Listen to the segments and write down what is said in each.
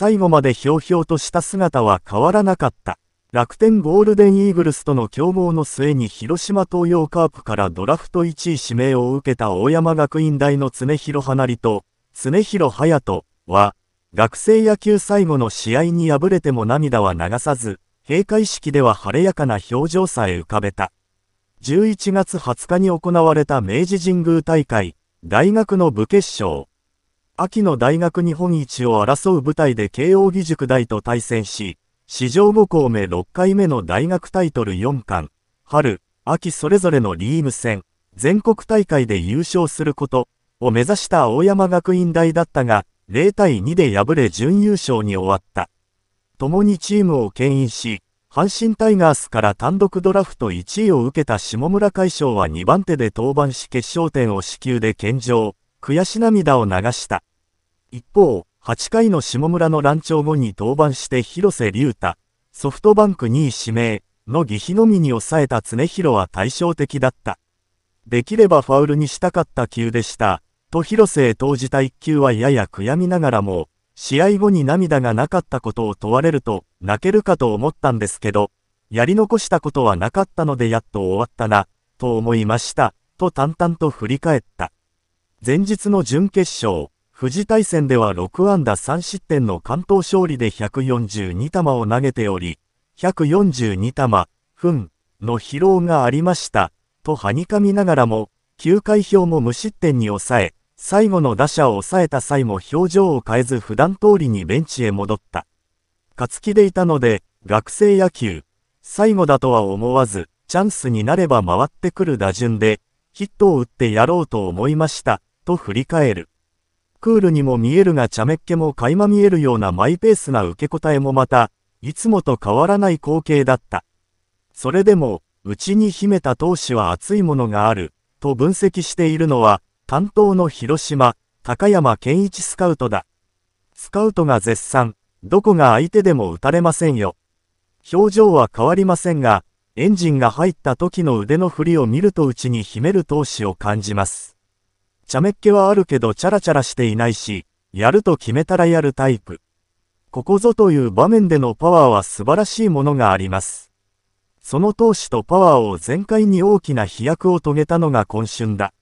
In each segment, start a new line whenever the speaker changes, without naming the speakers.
最後までひょうひょうとした姿は変わらなかった。楽天ゴールデンイーグルスとの競合の末に広島東洋カープからドラフト1位指名を受けた大山学院大の常広花里と常広隼人は学生野球最後の試合に敗れても涙は流さず閉会式では晴れやかな表情さえ浮かべた11月20日に行われた明治神宮大会大学の部決勝秋の大学日本一を争う舞台で慶応義塾大と対戦し、史上5校目6回目の大学タイトル4冠、春、秋それぞれのリーグ戦、全国大会で優勝することを目指した大山学院大だったが、0対2で敗れ準優勝に終わった。共にチームを牽引し、阪神タイガースから単独ドラフト1位を受けた下村海将は2番手で登板し決勝点を支給で献上、悔し涙を流した。一方、8回の下村の乱調後に登板して広瀬隆太、ソフトバンク2位指名、の義日のみに抑えた常広は対照的だった。できればファウルにしたかった球でした、と広瀬へ投じた1球はやや悔やみながらも、試合後に涙がなかったことを問われると、泣けるかと思ったんですけど、やり残したことはなかったのでやっと終わったな、と思いました、と淡々と振り返った。前日の準決勝、富士大戦では6安打3失点の関東勝利で142球を投げており、142球、分の疲労がありました、とはにかみながらも、9回表も無失点に抑え、最後の打者を抑えた際も表情を変えず普段通りにベンチへ戻った。勝気でいたので、学生野球、最後だとは思わず、チャンスになれば回ってくる打順で、ヒットを打ってやろうと思いました、と振り返る。クールにも見えるが茶目っ気も垣間見えるようなマイペースな受け答えもまた、いつもと変わらない光景だった。それでも、うちに秘めた闘志は熱いものがある、と分析しているのは、担当の広島、高山健一スカウトだ。スカウトが絶賛、どこが相手でも打たれませんよ。表情は変わりませんが、エンジンが入った時の腕の振りを見るとうちに秘める闘志を感じます。ちゃめっ気はあるけどチャラチャラしていないし、やると決めたらやるタイプ。ここぞという場面でのパワーは素晴らしいものがあります。その闘志とパワーを全開に大きな飛躍を遂げたのが今春だ。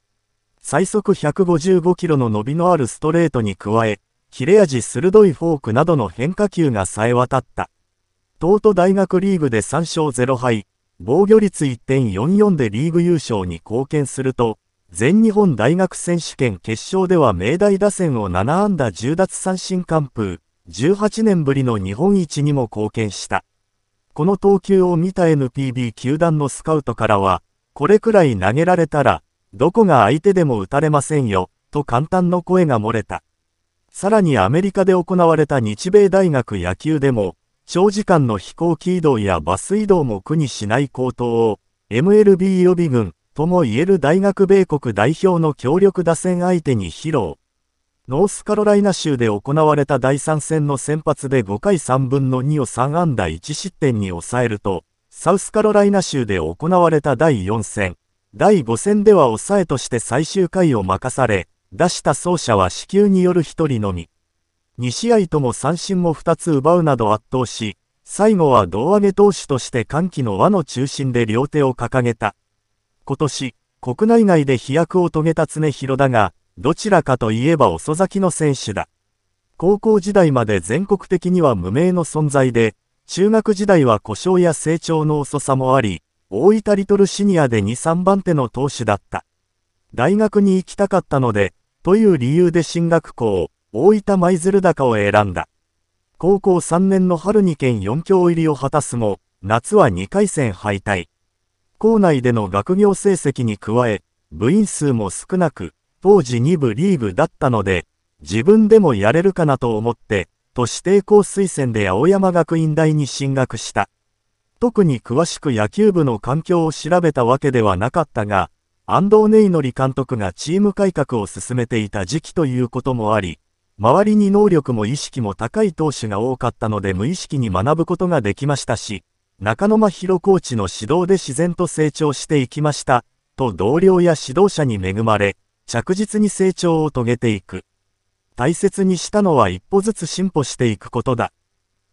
最速155キロの伸びのあるストレートに加え、切れ味鋭いフォークなどの変化球が冴え渡った。東都大学リーグで3勝0敗、防御率1.44でリーグ優勝に貢献すると、全日本大学選手権決勝では明大打線を7安打10奪三振完封、18年ぶりの日本一にも貢献した。この投球を見た NPB 球団のスカウトからは、これくらい投げられたら、どこが相手でも打たれませんよ、と簡単の声が漏れた。さらにアメリカで行われた日米大学野球でも、長時間の飛行機移動やバス移動も苦にしない高騰を、MLB 予備軍、とも言える大学米国代表の強力打線相手に披露。ノースカロライナ州で行われた第3戦の先発で5回3分の2を3安打1失点に抑えると、サウスカロライナ州で行われた第4戦、第5戦では抑えとして最終回を任され、出した走者は死球による1人のみ。2試合とも三振も2つ奪うなど圧倒し、最後は胴上げ投手として歓喜の輪の中心で両手を掲げた。今年、国内外で飛躍を遂げた常広だが、どちらかといえば遅咲きの選手だ。高校時代まで全国的には無名の存在で、中学時代は故障や成長の遅さもあり、大分リトルシニアで2、3番手の投手だった。大学に行きたかったので、という理由で進学校、大分舞鶴高を選んだ。高校3年の春に県4強入りを果たすも、夏は2回戦敗退。校内での学業成績に加え、部員数も少なく、当時2部リーグだったので、自分でもやれるかなと思って、都市抵抗推薦で青山学院大に進学した。特に詳しく野球部の環境を調べたわけではなかったが、安藤ネイノリ監督がチーム改革を進めていた時期ということもあり、周りに能力も意識も高い投手が多かったので無意識に学ぶことができましたし、中野間広コーチの指導で自然と成長していきました、と同僚や指導者に恵まれ、着実に成長を遂げていく。大切にしたのは一歩ずつ進歩していくことだ。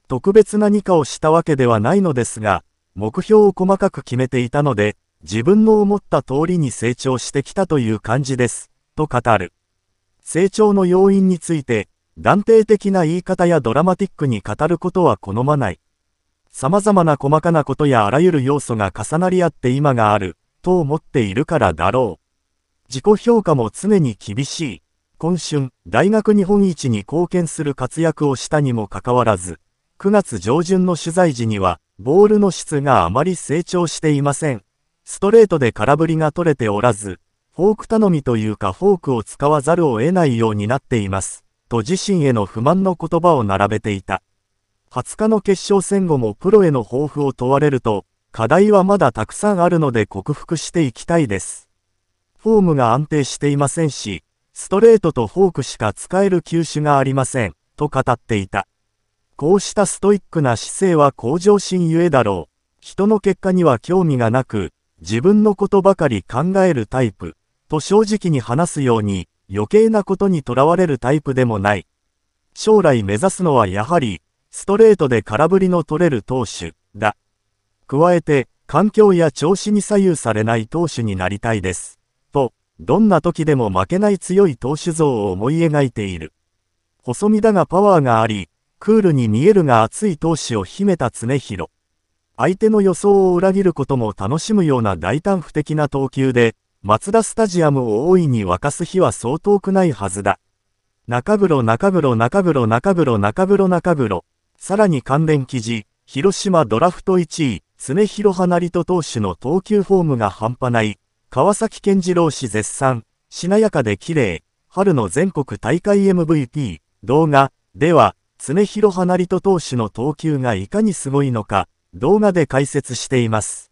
特別何かをしたわけではないのですが、目標を細かく決めていたので、自分の思った通りに成長してきたという感じです、と語る。成長の要因について、断定的な言い方やドラマティックに語ることは好まない。様々な細かなことやあらゆる要素が重なり合って今がある、と思っているからだろう。自己評価も常に厳しい。今春、大学日本一に貢献する活躍をしたにもかかわらず、9月上旬の取材時には、ボールの質があまり成長していません。ストレートで空振りが取れておらず、フォーク頼みというかフォークを使わざるを得ないようになっています、と自身への不満の言葉を並べていた。20日の決勝戦後もプロへの抱負を問われると、課題はまだたくさんあるので克服していきたいです。フォームが安定していませんし、ストレートとフォークしか使える球種がありません、と語っていた。こうしたストイックな姿勢は向上心ゆえだろう。人の結果には興味がなく、自分のことばかり考えるタイプ、と正直に話すように、余計なことにとらわれるタイプでもない。将来目指すのはやはり、ストレートで空振りの取れる投手だ。加えて、環境や調子に左右されない投手になりたいです。と、どんな時でも負けない強い投手像を思い描いている。細身だがパワーがあり、クールに見えるが熱い投手を秘めた常広。相手の予想を裏切ることも楽しむような大胆不敵な投球で、松田スタジアムを大いに沸かす日はそう遠くないはずだ。中風呂中風呂中風呂中風呂中風呂中風呂さらに関連記事、広島ドラフト1位、常広花里と投手の投球フォームが半端ない、川崎健次郎氏絶賛、しなやかで綺麗、春の全国大会 MVP、動画、では、常広花里と投手の投球がいかにすごいのか、動画で解説しています。